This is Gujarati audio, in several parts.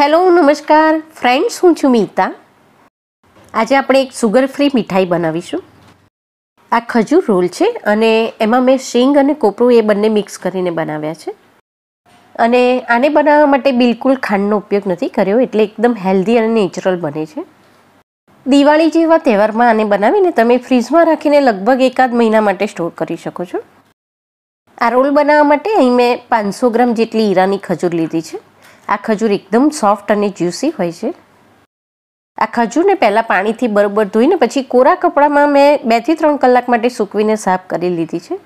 હેલો નમસ્કાર ફ્રેન્ડ્સ હું છું મીતા આજે આપણે એક સુગર ફ્રી મીઠાઈ બનાવીશું આ ખજૂર રોલ છે અને એમાં મેં શીંગ અને કોપરું એ બંને મિક્સ કરીને બનાવ્યા છે અને આને બનાવવા માટે બિલકુલ ખાંડનો ઉપયોગ નથી કર્યો એટલે એકદમ હેલ્ધી અને નેચરલ બને છે દિવાળી જેવા તહેવારમાં આને બનાવીને તમે ફ્રીજમાં રાખીને લગભગ એકાદ મહિના માટે સ્ટોર કરી શકો છો આ રોલ બનાવવા માટે અહીં મેં પાંચસો ગ્રામ જેટલી ઈરાની ખજૂર લીધી છે આ ખજૂર એકદમ સોફ્ટ અને જ્યુસી હોય છે આ ખજૂરને પહેલાં પાણીથી બરોબર ધોઈને પછી કોરા કપડામાં મેં બેથી ત્રણ કલાક માટે સૂકવીને સાફ કરી લીધી છે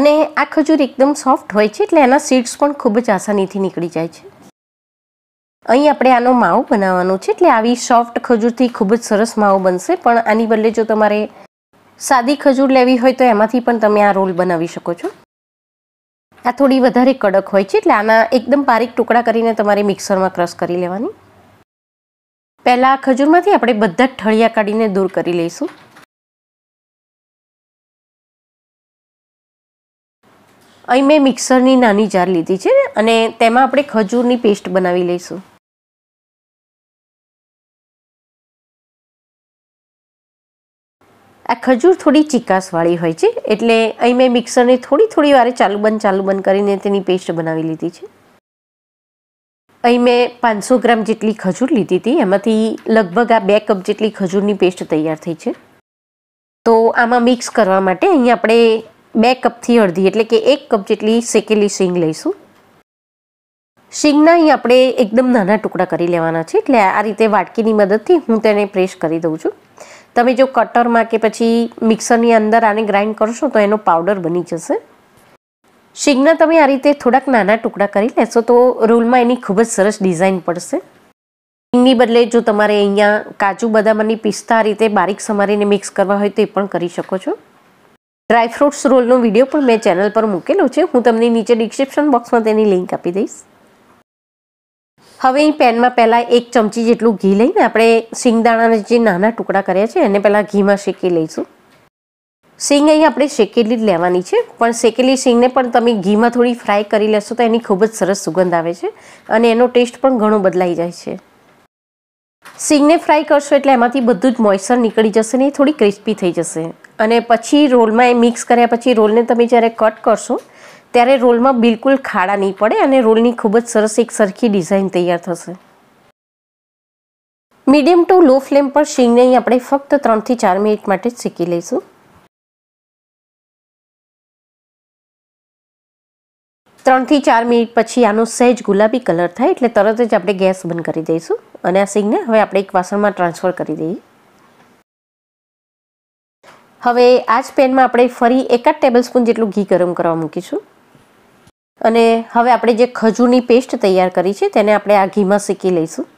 અને આ ખજૂર એકદમ સોફ્ટ હોય છે એટલે એના સીડ્સ પણ ખૂબ જ આસાનીથી નીકળી જાય છે અહીં આપણે આનો માવો બનાવવાનો છે એટલે આવી સોફ્ટ ખજૂરથી ખૂબ જ સરસ માવો બનશે પણ આની બદલે જો તમારે સાદી ખજૂર લેવી હોય તો એમાંથી પણ તમે આ રોલ બનાવી શકો છો આ થોડી વધારે કડક હોય છે એટલે આના એકદમ બારીક ટુકડા કરીને તમારે મિક્સરમાં ક્રશ કરી લેવાની પહેલાં ખજૂરમાંથી આપણે બધા જ ઠળિયા કાઢીને દૂર કરી લઈશું અહીં મેં મિક્સરની નાની જાર લીધી છે અને તેમાં આપણે ખજૂરની પેસ્ટ બનાવી લઈશું આ ખજૂર થોડી ચીકાસવાળી હોય છે એટલે અહીં મેં મિક્સરને થોડી થોડી વારે ચાલુ બંધ ચાલુ બંધ કરીને તેની પેસ્ટ બનાવી લીધી છે અહીં મેં પાંચસો ગ્રામ જેટલી ખજૂર લીધી હતી એમાંથી લગભગ આ બે કપ જેટલી ખજૂરની પેસ્ટ તૈયાર થઈ છે તો આમાં મિક્સ કરવા માટે અહીં આપણે બે કપથી અડધી એટલે કે એક કપ જેટલી શેકેલી શીંગ લઈશું શીંગના અહીં આપણે એકદમ નાના ટુકડા કરી લેવાના છે એટલે આ રીતે વાટકીની મદદથી હું તેને પ્રેસ કરી દઉં છું તમે જો કટરમાં કે પછી મિક્સરની અંદર આને ગ્રાઇન્ડ કરશો તો એનો પાવડર બની જશે શીંગના તમે આ રીતે થોડાક નાના ટુકડા કરી લેશો તો રોલમાં એની ખૂબ જ સરસ ડિઝાઇન પડશે શીંગની બદલે જો તમારે અહીંયા કાજુ બદામ અને પિસ્તા આ રીતે બારીક સમારીને મિક્સ કરવા હોય તો એ પણ કરી શકો છો ડ્રાયફ્રૂટ્સ રોલનો વિડીયો પણ મેં ચેનલ પર મૂકેલો છે હું તમને નીચે ડિસ્ક્રિપ્શન બોક્સમાં તેની લિંક આપી દઈશ હવે અહીં પેનમાં પહેલાં એક ચમચી જેટલું ઘી લઈને આપણે સિંગદાણાના જે નાના ટુકડા કર્યા છે એને પહેલાં ઘીમાં શેકી લઈશું સિંગ અહીં આપણે શેકેલી જ લેવાની છે પણ શેકેલી શિંગને પણ તમે ઘીમાં થોડી ફ્રાય કરી લેશો તો એની ખૂબ જ સરસ સુગંધ આવે છે અને એનો ટેસ્ટ પણ ઘણો બદલાઈ જાય છે સિંગને ફ્રાય કરશો એટલે એમાંથી બધું જ મોઇસ્ચર નીકળી જશે ને એ થોડી ક્રિસ્પી થઈ જશે અને પછી રોલમાં એ મિક્સ કર્યા પછી રોલને તમે જ્યારે કટ કરશો ત્યારે રોલમાં બિલકુલ ખાડા નહીં પડે અને રોલની ખૂબ જ સરસ એક સરખી ડિઝાઇન તૈયાર થશે મીડિયમ ટુ લો ફ્લેમ પર શીંગને આપણે ફક્ત ત્રણથી ચાર મિનિટ માટે જ શીખી લઈશું ત્રણથી ચાર મિનિટ પછી આનો સહેજ ગુલાબી કલર થાય એટલે તરત જ આપણે ગેસ બંધ કરી દઈશું અને આ સિંગને હવે આપણે એક વાસણમાં ટ્રાન્સફર કરી દઈએ હવે આ જ પેનમાં આપણે ફરી એકાદ ટેબલસ્પૂન જેટલું ઘી ગરમ કરવા મૂકીશું અને હવે આપણે જે ખજૂરની પેસ્ટ તૈયાર કરી છે તેને આપણે આ ઘીમાં શેકી લઈશું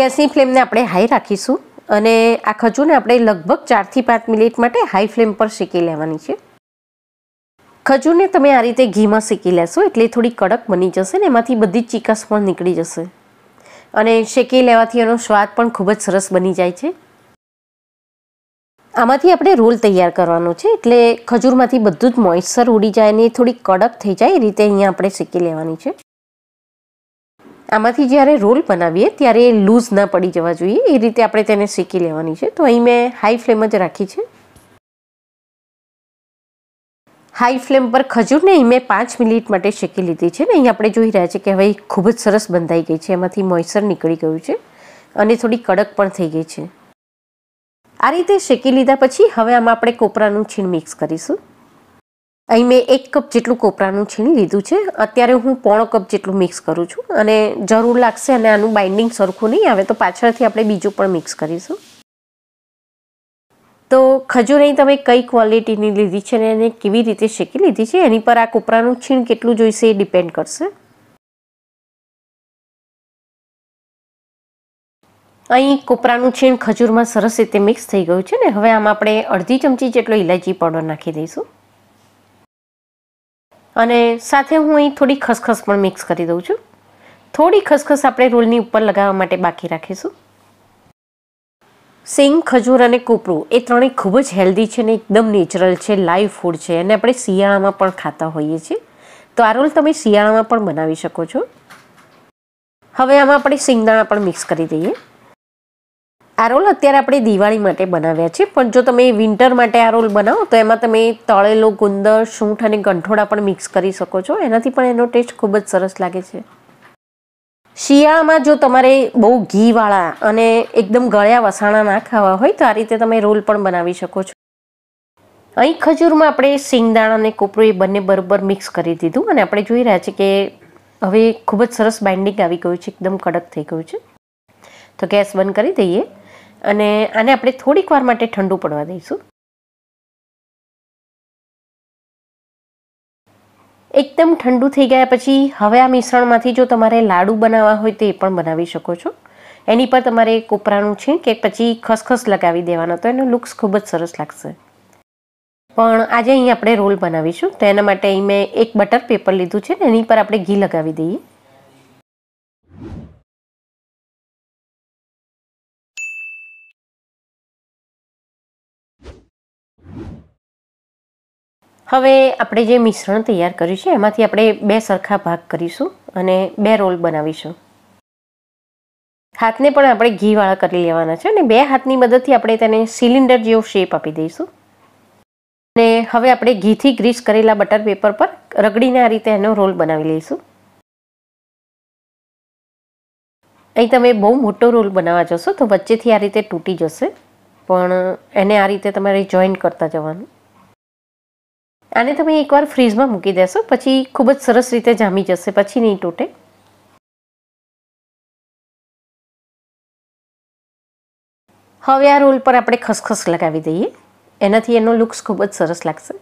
ગેસની ફ્લેમને આપણે હાઈ રાખીશું અને આ ખજૂરને આપણે લગભગ ચારથી પાંચ મિનિટ માટે હાઈ ફ્લેમ પર શેકી લેવાની છે ખજૂરને તમે આ રીતે ઘીમાં શેકી લેશો એટલે થોડી કડક બની જશે ને એમાંથી બધી ચીકાશ પણ નીકળી જશે અને શેકી લેવાથી એનો સ્વાદ પણ ખૂબ જ સરસ બની જાય છે આમાંથી આપણે રોલ તૈયાર કરવાનો છે એટલે ખજૂરમાંથી બધું જ મોઇશ્ચર ઉડી જાય ને થોડી કડક થઈ જાય એ રીતે અહીંયા આપણે શેકી લેવાની છે આમાંથી જ્યારે રોલ બનાવીએ ત્યારે એ લૂઝ ના પડી જવા જોઈએ એ રીતે આપણે તેને શેકી લેવાની છે તો અહીં મેં હાઈ ફ્લેમ જ રાખી છે હાઈ ફ્લેમ પર ખજૂરને અહીં મેં પાંચ મિનિટ માટે શેકી લીધી છે ને અહીં આપણે જોઈ રહ્યા છે કે હવે ખૂબ જ સરસ બંધાઈ ગઈ છે એમાંથી મોઇશ્ચર નીકળી ગયું છે અને થોડી કડક પણ થઈ ગઈ છે આ રીતે શેકી લીધા પછી હવે આમાં આપણે કોપરાનું છીણ મિક્સ કરીશું અહીં મેં એક કપ જેટલું કોપરાનું છીણ લીધું છે અત્યારે હું પોણો કપ જેટલું મિક્સ કરું છું અને જરૂર લાગશે અને આનું બાઇન્ડિંગ સરખું નહીં આવે તો પાછળથી આપણે બીજું પણ મિક્સ કરીશું તો ખજૂર અહીં તમે કઈ ક્વોલિટીની લીધી છે અને એને કેવી રીતે શેકી લીધી છે એની પર આ કોપરાનું છીણ કેટલું જોઈશે એ ડિપેન્ડ કરશે અહીં કોપરાનું છીણ ખજૂરમાં સરસ રીતે મિક્સ થઈ ગયું છે ને હવે આમાં આપણે અડધી ચમચી જેટલો ઇલાયચી પાવડર નાખી દઈશું અને સાથે હું અહીં થોડી ખસખસ પણ મિક્સ કરી દઉં છું થોડી ખસખસ આપણે રોલની ઉપર લગાવવા માટે બાકી રાખીશું સિંગ ખજૂર અને કોપરું એ ત્રણેય ખૂબ જ હેલ્ધી છે ને એકદમ નેચરલ છે લાઈવ ફૂડ છે અને આપણે શિયાળામાં પણ ખાતા હોઈએ છીએ તો આ રોલ તમે શિયાળામાં પણ બનાવી શકો છો હવે આમાં આપણે સિંગદાણા પણ મિક્સ કરી દઈએ આ રોલ અત્યારે આપણે દિવાળી માટે બનાવ્યા છે પણ જો તમે વિન્ટર માટે આ રોલ બનાવો તો એમાં તમે તળેલો ગુંદર સૂંઠ અને ગંઠોડા પણ મિક્સ કરી શકો છો એનાથી પણ એનો ટેસ્ટ ખૂબ જ સરસ લાગે છે શિયાળામાં જો તમારે બહુ ઘીવાળા અને એકદમ ગળ્યા વસાણા ના ખાવા હોય તો આ રીતે તમે રોલ પણ બનાવી શકો છો અહીં ખજૂરમાં આપણે સિંગદાણા અને કોપરું એ બંને બરોબર મિક્સ કરી દીધું અને આપણે જોઈ રહ્યા છીએ કે હવે ખૂબ જ સરસ બાઇન્ડિંગ આવી ગયું છે એકદમ કડક થઈ ગયું છે તો ગેસ બંધ કરી દઈએ અને આને આપણે થોડીક વાર માટે ઠંડુ પડવા દઈશું એકદમ ઠંડુ થઈ ગયા પછી હવે આ મિશ્રણમાંથી જો તમારે લાડુ બનાવવા હોય તો એ પણ બનાવી શકો છો એની પર તમારે કોપરાનું છે કે પછી ખસખસ લગાવી દેવાનો તો એનો લુક્સ ખૂબ જ સરસ લાગશે પણ આજે અહીં આપણે રોલ બનાવીશું તો એના માટે અહીં મેં એક બટર પેપર લીધું છે ને એની પર આપણે ઘી લગાવી દઈએ હવે આપણે જે મિશ્રણ તૈયાર કર્યું છે એમાંથી આપણે બે સરખા ભાગ કરીશું અને બે રોલ બનાવીશું હાથને પણ આપણે ઘીવાળા કરી લેવાના છે અને બે હાથની મદદથી આપણે તેને સિલિન્ડર જેવો શેપ આપી દઈશું અને હવે આપણે ઘીથી ગ્રીસ કરેલા બટર પેપર પર રગડીને આ રીતે એનો રોલ બનાવી લઈશું અહીં તમે બહુ મોટો રોલ બનાવવા જશો તો વચ્ચેથી આ રીતે તૂટી જશે પણ એને આ રીતે તમારે જોઈન કરતા જવાનું આને તમે એકવાર ફ્રીઝમાં મૂકી દેશો પછી ખૂબ જ સરસ રીતે જામી જશે પછી નહીં તૂટે હવે આ રોલ પર આપણે ખસખસ લગાવી દઈએ એનાથી એનો લુક્સ ખૂબ જ સરસ લાગશે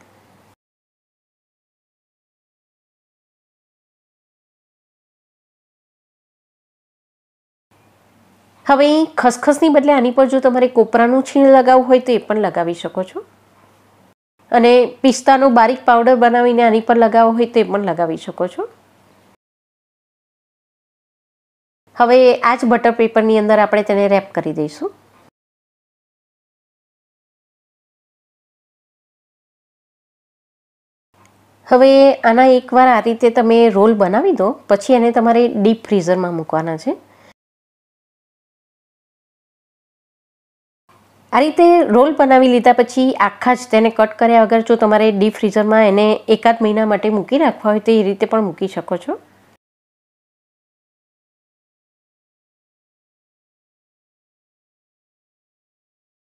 હવે ખસખસની બદલે આની પર જો તમારે કોપરાનું છીણ લગાવવું હોય તો એ પણ લગાવી શકો છો અને પિસ્તાનો બારીક પાવડર બનાવીને આની પર લગાવવો હોય તે પણ લગાવી શકો છો હવે આ જ બટર પેપરની અંદર આપણે તેને રેપ કરી દઈશું હવે આના એકવાર આ રીતે તમે રોલ બનાવી દો પછી એને તમારે ડીપ ફ્રીઝરમાં મૂકવાના છે આ રીતે રોલ બનાવી લીધા પછી આખા જ તેને કટ કર્યા વગર જો તમારે ડીપ ફ્રીઝરમાં એને એકાદ મહિના માટે મૂકી રાખવા હોય તો એ રીતે પણ મૂકી શકો છો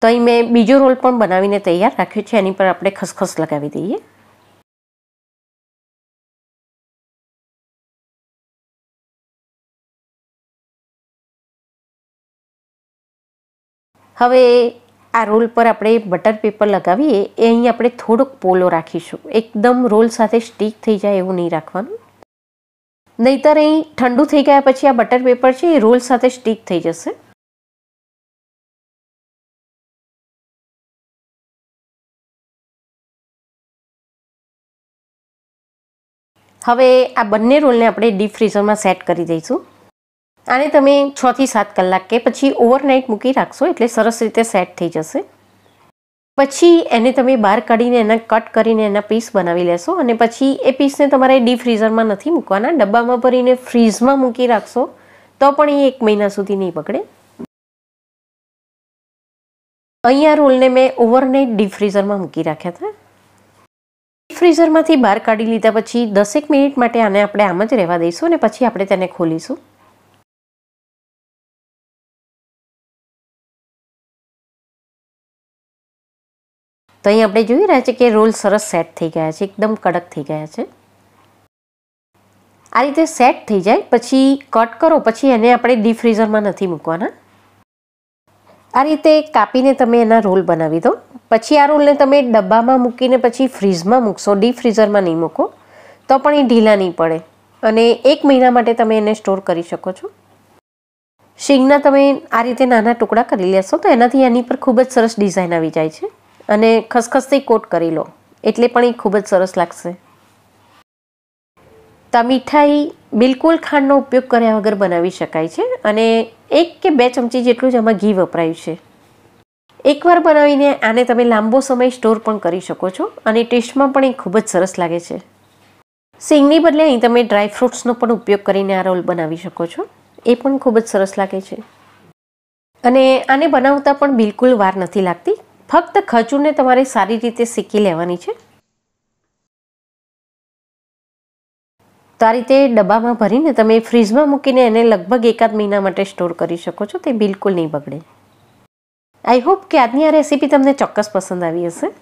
તો અહીં મેં બીજો રોલ પણ બનાવીને તૈયાર રાખ્યો છે એની પર આપણે ખસખસ લગાવી દઈએ હવે આ રોલ પર આપણે બટર પેપર લગાવીએ એ અહીં આપણે થોડોક પોલો રાખીશું એકદમ રોલ સાથે સ્ટીક થઈ જાય એવું નહીં રાખવાનું નહીતર અહીં ઠંડુ થઈ ગયા પછી આ બટર પેપર છે એ રોલ સાથે સ્ટીક થઈ જશે હવે આ બંને રોલને આપણે ડીપ ફ્રીઝરમાં સેટ કરી દઈશું આને તમે છથી સાત કલાક કે પછી ઓવરનાઇટ મૂકી રાખશો એટલે સરસ રીતે સેટ થઈ જશે પછી એને તમે બહાર કાઢીને એના કટ કરીને એના પીસ બનાવી લેશો અને પછી એ પીસને તમારે ડીપ ફ્રીઝરમાં નથી મૂકવાના ડબ્બામાં ભરીને ફ્રીઝમાં મૂકી રાખશો તો પણ એ એક મહિના સુધી નહીં પકડે અહીંયા રોલને મેં ઓવરનાઇટ ડીપ ફ્રીઝરમાં મૂકી રાખ્યા હતા ડીપ ફ્રીઝરમાંથી બહાર કાઢી લીધા પછી દસેક મિનિટ માટે આને આપણે આમ જ રહેવા દઈશું અને પછી આપણે તેને ખોલીશું તો અહીં આપણે જોઈ રહ્યા છીએ કે રોલ સરસ સેટ થઈ ગયા છે એકદમ કડક થઈ ગયા છે આ રીતે સેટ થઈ જાય પછી કટ કરો પછી એને આપણે ડીપ ફ્રીઝરમાં નથી મૂકવાના આ રીતે કાપીને તમે એના રોલ બનાવી દો પછી આ રોલને તમે ડબ્બામાં મૂકીને પછી ફ્રીઝમાં મૂકશો ડીપ ફ્રીઝરમાં નહીં મૂકો તો પણ એ ઢીલા નહીં પડે અને એક મહિના માટે તમે એને સ્ટોર કરી શકો છો શીંગના તમે આ રીતે નાના ટુકડા કરી લેશો તો એનાથી એની પર ખૂબ જ સરસ ડિઝાઇન આવી જાય છે અને ખસખસથી કોટ કરી લો એટલે પણ એ ખૂબ જ સરસ લાગશે તો મીઠાઈ બિલકુલ ખાંડનો ઉપયોગ કર્યા વગર બનાવી શકાય છે અને એક કે બે ચમચી જેટલું જ આમાં ઘી વપરાયું છે એકવાર બનાવીને આને તમે લાંબો સમય સ્ટોર પણ કરી શકો છો અને ટેસ્ટમાં પણ એ ખૂબ જ સરસ લાગે છે સિંગની બદલે અહીં તમે ડ્રાય ફ્રૂટ્સનો પણ ઉપયોગ કરીને આ રોલ બનાવી શકો છો એ પણ ખૂબ જ સરસ લાગે છે અને આને બનાવતા પણ બિલકુલ વાર નથી લાગતી ફક્ત ખજૂરને તમારે સારી રીતે શેકી લેવાની છે તો આ રીતે ડબ્બામાં ભરીને તમે ફ્રીજમાં મૂકીને એને લગભગ એકાદ મહિના માટે સ્ટોર કરી શકો છો તે બિલકુલ નહીં બગડે આઈ હોપ કે આજની આ રેસીપી તમને ચોક્કસ પસંદ આવી હશે